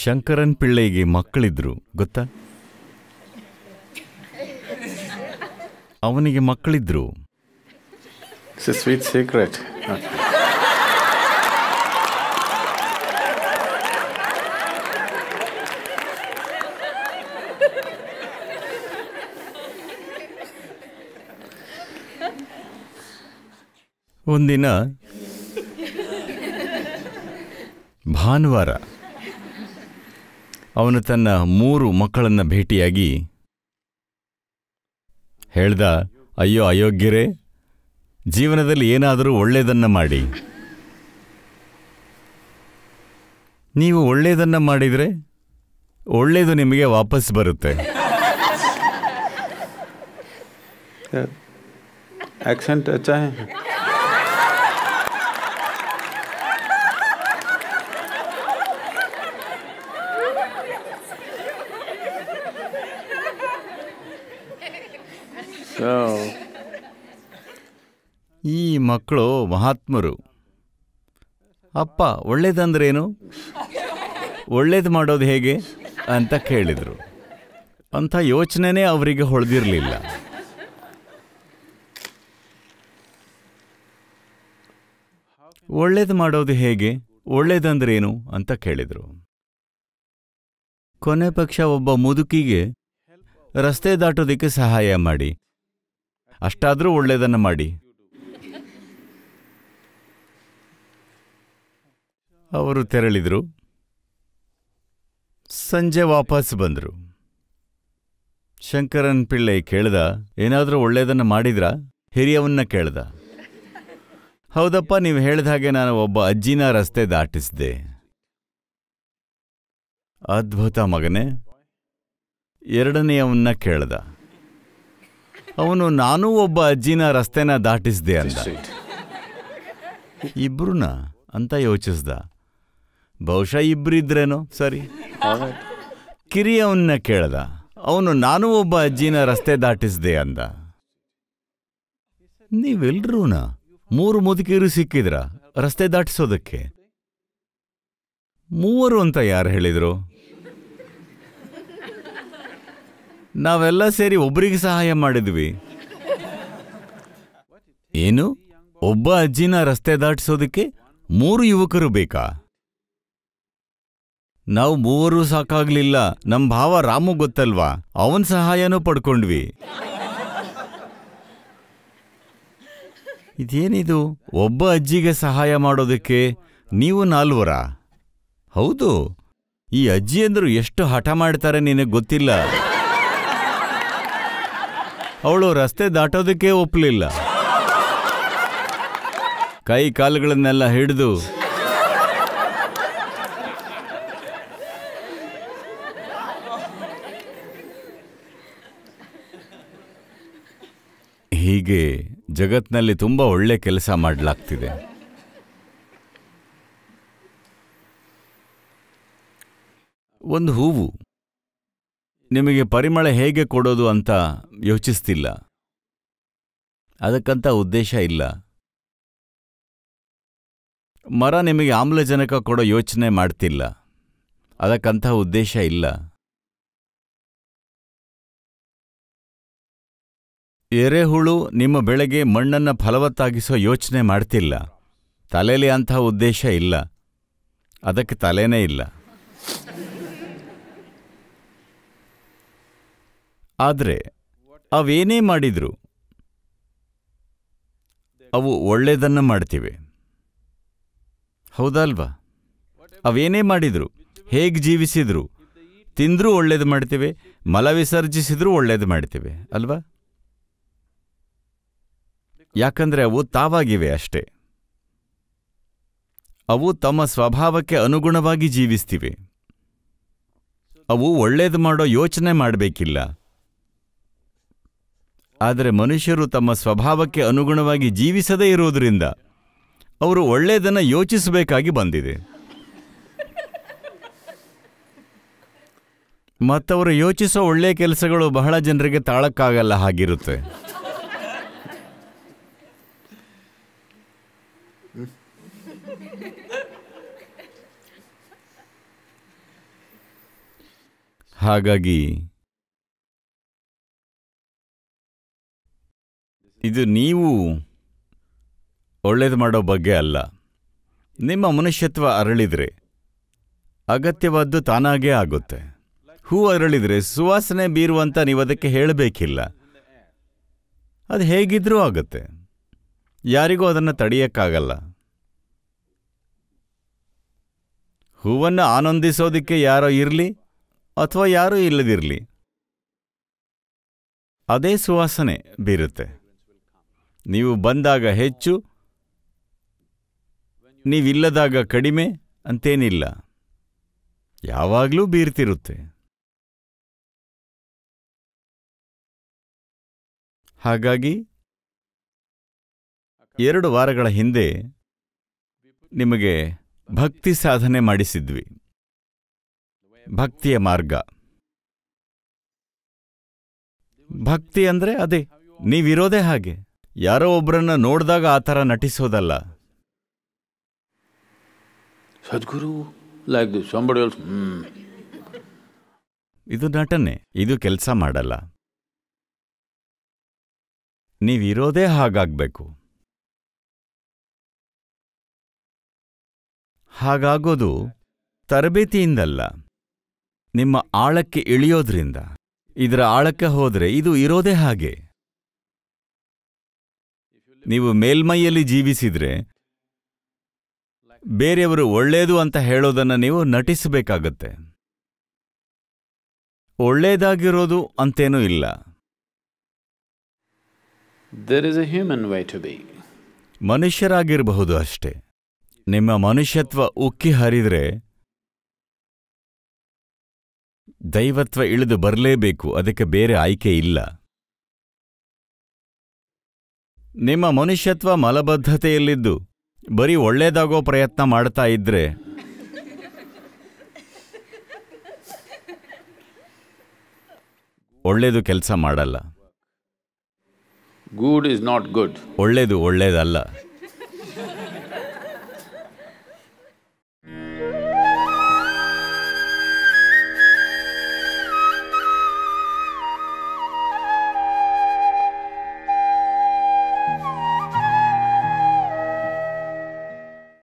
ಶಂಕರನ್ ಪಿಳ್ಳೆಗೆ ಮಕ್ಕಳಿದ್ರು ಗೊತ್ತಾ ಅವನಿಗೆ ಮಕ್ಕಳಿದ್ರು sweet secret ಒಂದಿನ ಭಾನುವಾರ ಅವನು ತನ್ನ ಮೂರು ಮಕ್ಕಳನ್ನು ಭೇಟಿಯಾಗಿ ಹೇಳ್ದ ಅಯ್ಯೋ ಅಯೋಗ್ಯರೇ ಜೀವನದಲ್ಲಿ ಏನಾದರೂ ಒಳ್ಳೆಯದನ್ನು ಮಾಡಿ ನೀವು ಒಳ್ಳೆಯದನ್ನು ಮಾಡಿದರೆ ಒಳ್ಳೆಯದು ನಿಮಗೆ ವಾಪಸ್ ಬರುತ್ತೆ ಆಕ್ಸೆಂಟ್ ಈ ಮಕ್ಕಳು ಮಹಾತ್ಮರು ಅಪ್ಪ ಒಳ್ಳೇದಂದ್ರೇನು ಒಳ್ಳೇದು ಮಾಡೋದು ಹೇಗೆ ಅಂತ ಕೇಳಿದರು ಅಂಥ ಯೋಚನೆನೇ ಅವರಿಗೆ ಹೊಳೆದಿರಲಿಲ್ಲ ಒಳ್ಳೇದು ಮಾಡೋದು ಹೇಗೆ ಒಳ್ಳೇದಂದ್ರೇನು ಅಂತ ಕೇಳಿದರು ಕೊನೆ ಪಕ್ಷ ಒಬ್ಬ ಮುದುಕಿಗೆ ರಸ್ತೆ ದಾಟೋದಕ್ಕೆ ಸಹಾಯ ಮಾಡಿ ಅಷ್ಟಾದರೂ ಒಳ್ಳೆಯದನ್ನು ಮಾಡಿ ಅವರು ತೆರಳಿದರು ಸಂಜೆ ವಾಪಸ್ ಬಂದರು ಶಂಕರನ್ ಪಿಳ್ಳೈ ಕೇಳ್ದ ಏನಾದರೂ ಒಳ್ಳೆಯದನ್ನು ಮಾಡಿದ್ರಾ ಹಿರಿಯವನ್ನ ಕೇಳ್ದ ಹೌದಪ್ಪ ನೀವು ಹೇಳಿದ ಹಾಗೆ ನಾನು ಒಬ್ಬ ಅಜ್ಜಿನ ರಸ್ತೆ ದಾಟಿಸಿದೆ ಅದ್ಭುತ ಮಗನೇ ಎರಡನೆಯವನ್ನ ಕೇಳ್ದ ಅವನು ನಾನೂ ಒಬ್ಬ ಅಜ್ಜಿನ ರಸ್ತೆನ ದಾಟಿಸ್ದೆ ಅಂತ ಇಬ್ರನ್ನ ಅಂತ ಯೋಚಿಸ್ದ ಬಹುಶಃ ಇಬ್ಬರಿದ್ರೇನೋ ಸರಿ ಕಿರಿಯವನ್ನ ಕೇಳ್ದ ಅವನು ನಾನು ಒಬ್ಬ ಅಜ್ಜಿನ ರಸ್ತೆ ದಾಟಿಸ್ದೆ ಅಂದ ನೀವೆಲ್ರೂನ ಮೂರು ಮುದುಕಿರು ಸಿಕ್ಕಿದ್ರ ರಸ್ತೆ ದಾಟಿಸೋದಕ್ಕೆ ಮೂವರು ಅಂತ ಯಾರು ಹೇಳಿದ್ರು ನಾವೆಲ್ಲ ಸೇರಿ ಒಬ್ಬರಿಗೆ ಸಹಾಯ ಮಾಡಿದ್ವಿ ಏನು ಒಬ್ಬ ಅಜ್ಜಿನ ರಸ್ತೆ ದಾಟಿಸೋದಕ್ಕೆ ಮೂರು ಯುವಕರು ಬೇಕಾ ನಾವು ಮೂವರು ಸಾಕಾಗ್ಲಿಲ್ಲ ನಮ್ ಭಾವ ರಾಮು ಗೊತ್ತಲ್ವಾ ಅವನ್ ಸಹಾಯನೂ ಪಡ್ಕೊಂಡ್ವಿ ಇದೇನಿದು ಒಬ್ಬ ಅಜ್ಜಿಗೆ ಸಹಾಯ ಮಾಡೋದಕ್ಕೆ ನೀವು ನಾಲ್ವರ ಹೌದು ಈ ಅಜ್ಜಿ ಎಷ್ಟು ಹಠ ಮಾಡ್ತಾರೆ ನಿನಗೆ ಗೊತ್ತಿಲ್ಲ ಅವಳು ರಸ್ತೆ ದಾಟೋದಕ್ಕೆ ಒಪ್ಪಲಿಲ್ಲ ಕೈ ಕಾಲುಗಳನ್ನೆಲ್ಲ ಹಿಡಿದು ಹೀಗೆ ಜಗತ್ನಲ್ಲಿ ತುಂಬ ಒಳ್ಳೆ ಕೆಲಸ ಮಾಡಲಾಗ್ತಿದೆ ಒಂದು ಹೂವು ನಿಮಗೆ ಪರಿಮಳ ಹೇಗೆ ಕೊಡೋದು ಅಂತ ಯೋಚಿಸ್ತಿಲ್ಲ ಅದಕ್ಕಂತ ಉದ್ದೇಶ ಇಲ್ಲ ಮರ ನಿಮಗೆ ಆಮ್ಲಜನಕ ಕೊಡೋ ಯೋಚನೆ ಮಾಡ್ತಿಲ್ಲ ಅದಕ್ಕಂಥ ಉದ್ದೇಶ ಇಲ್ಲ ಎರೆಹುಳು ನಿಮ್ಮ ಬೆಳೆಗೆ ಮಣ್ಣನ್ನು ಫಲವತ್ತಾಗಿಸೋ ಯೋಚನೆ ಮಾಡ್ತಿಲ್ಲ ತಲೆಯಲ್ಲಿ ಅಂತಹ ಉದ್ದೇಶ ಇಲ್ಲ ಅದಕ್ಕೆ ತಲೆನೇ ಇಲ್ಲ ಆದರೆ ಅವೇನೇ ಮಾಡಿದ್ರು ಅವು ಒಳ್ಳೆಯದನ್ನು ಮಾಡ್ತೀವಿ ಹೌದಲ್ವಾ ಅವೇನೇ ಮಾಡಿದ್ರು ಹೇಗೆ ಜೀವಿಸಿದ್ರು ತಿಂದರೂ ಒಳ್ಳೇದು ಮಾಡ್ತೀವಿ ಮಲ ವಿಸರ್ಜಿಸಿದ್ರೂ ಒಳ್ಳೇದು ಮಾಡ್ತೇವೆ ಅಲ್ವಾ ಯಾಕಂದರೆ ಅವು ತಾವಾಗಿವೆ ಅಷ್ಟೇ ಅವು ತಮ್ಮ ಸ್ವಭಾವಕ್ಕೆ ಅನುಗುಣವಾಗಿ ಜೀವಿಸ್ತಿವೆ ಅವು ಒಳ್ಳೇದು ಮಾಡೋ ಯೋಚನೆ ಮಾಡಬೇಕಿಲ್ಲ ಆದರೆ ಮನುಷ್ಯರು ತಮ್ಮ ಸ್ವಭಾವಕ್ಕೆ ಅನುಗುಣವಾಗಿ ಜೀವಿಸದೇ ಇರುವುದರಿಂದ ಅವರು ಒಳ್ಳೆಯದನ್ನು ಯೋಚಿಸಬೇಕಾಗಿ ಬಂದಿದೆ ಮತ್ತವರು ಯೋಚಿಸೋ ಒಳ್ಳೆಯ ಕೆಲಸಗಳು ಬಹಳ ಜನರಿಗೆ ತಾಳಕ್ಕಾಗಲ್ಲ ಹಾಗಿರುತ್ತೆ ಹಾಗಾಗಿ ಇದು ನೀವು ಒಳ್ಳೇದು ಮಾಡೋ ಬಗ್ಗೆ ಅಲ್ಲ ನಿಮ್ಮ ಮನುಷ್ಯತ್ವ ಅರಳಿದರೆ ಅಗತ್ಯವಾದ್ದು ತಾನಾಗೇ ಆಗುತ್ತೆ ಹೂ ಅರಳಿದರೆ ಸುವಾಸನೆ ಬೀರುವಂತ ನೀವು ಅದಕ್ಕೆ ಹೇಳಬೇಕಿಲ್ಲ ಅದು ಹೇಗಿದ್ರೂ ಆಗುತ್ತೆ ಯಾರಿಗೂ ಅದನ್ನು ತಡೆಯೋಕ್ಕಾಗಲ್ಲ ಹೂವನ್ನು ಆನಂದಿಸೋದಕ್ಕೆ ಯಾರೋ ಇರಲಿ ಅಥವಾ ಯಾರೂ ಇಲ್ಲದಿರಲಿ ಅದೇ ಸುವಾಸನೆ ಬೀರುತ್ತೆ ನೀವು ಬಂದಾಗ ಹೆಚ್ಚು ನೀವಿಲ್ಲದಾಗ ಕಡಿಮೆ ಅಂತೇನಿಲ್ಲ ಯಾವಾಗಲೂ ಬೀರ್ತಿರುತ್ತೆ ಹಾಗಾಗಿ ಎರಡು ವಾರಗಳ ಹಿಂದೆ ನಿಮಗೆ ಭಕ್ತಿ ಸಾಧನೆ ಮಾಡಿಸಿದ್ವಿ ಭಕ್ತಿಯ ಮಾರ್ಗ ಭಕ್ತಿ ಅಂದರೆ ಅದೇ ನೀವಿರೋದೇ ಹಾಗೆ ಯಾರೋ ಒಬ್ಬರನ್ನ ನೋಡಿದಾಗ ಆ ಥರ ನಟಿಸೋದಲ್ಲ ಸದ್ಗುರು ಲೈಕ್ ದಿ ಇದು ನಟನೆ ಇದು ಕೆಲಸ ಮಾಡಲ್ಲ ನೀವಿರೋದೇ ಹಾಗಾಗಬೇಕು ಹಾಗಾಗೋದು ತರಬೇತಿಯಿಂದಲ್ಲ ನಿಮ್ಮ ಆಳಕ್ಕೆ ಇಳಿಯೋದ್ರಿಂದ ಇದರ ಆಳಕ್ಕೆ ಹೋದರೆ ಇದು ಇರೋದೇ ಹಾಗೆ ನೀವು ಮೇಲ್ಮೈಯಲ್ಲಿ ಜೀವಿಸಿದರೆ ಬೇರೆಯವರು ಒಳ್ಳೆಯದು ಅಂತ ಹೇಳೋದನ್ನು ನೀವು ನಟಿಸಬೇಕಾಗತ್ತೆ ಒಳ್ಳೆಯದಾಗಿರೋದು ಅಂತೇನೂ ಇಲ್ಲ ಮನುಷ್ಯರಾಗಿರಬಹುದು ಅಷ್ಟೇ ನಿಮ್ಮ ಮನುಷ್ಯತ್ವ ಉಕ್ಕಿ ಹರಿದರೆ ದೈವತ್ವ ಇಳಿದು ಬರಲೇಬೇಕು ಅದಕ್ಕೆ ಬೇರೆ ಆಯ್ಕೆ ಇಲ್ಲ ನಿಮ್ಮ ಮನುಷ್ಯತ್ವ ಮಲಬದ್ಧತೆಯಲ್ಲಿದ್ದು ಬರೀ ಒಳ್ಳೇದಾಗೋ ಪ್ರಯತ್ನ ಮಾಡ್ತಾ ಇದ್ದರೆ ಒಳ್ಳೆಯದು ಕೆಲಸ ಮಾಡಲ್ಲ ಗೂಡ್ ಇಸ್ ನಾಟ್ ಗುಡ್ ಒಳ್ಳೆಯದು ಒಳ್ಳೆಯದಲ್ಲ